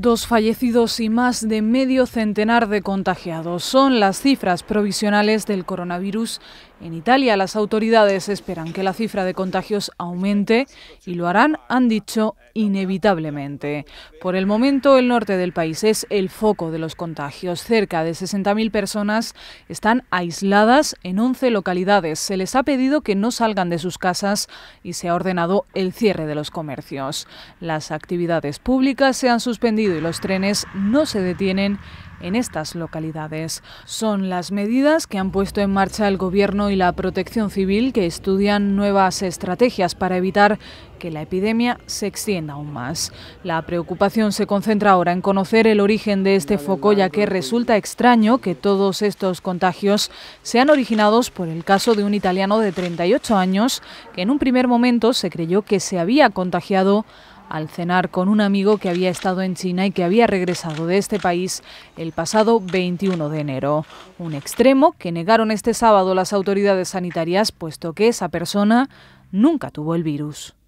Dos fallecidos y más de medio centenar de contagiados son las cifras provisionales del coronavirus. En Italia las autoridades esperan que la cifra de contagios aumente y lo harán, han dicho, inevitablemente. Por el momento el norte del país es el foco de los contagios. Cerca de 60.000 personas están aisladas en 11 localidades. Se les ha pedido que no salgan de sus casas y se ha ordenado el cierre de los comercios. Las actividades públicas se han suspendido y los trenes no se detienen en estas localidades. Son las medidas que han puesto en marcha el Gobierno y la Protección Civil que estudian nuevas estrategias para evitar que la epidemia se extienda aún más. La preocupación se concentra ahora en conocer el origen de este foco, ya que resulta extraño que todos estos contagios sean originados por el caso de un italiano de 38 años que en un primer momento se creyó que se había contagiado al cenar con un amigo que había estado en China y que había regresado de este país el pasado 21 de enero. Un extremo que negaron este sábado las autoridades sanitarias, puesto que esa persona nunca tuvo el virus.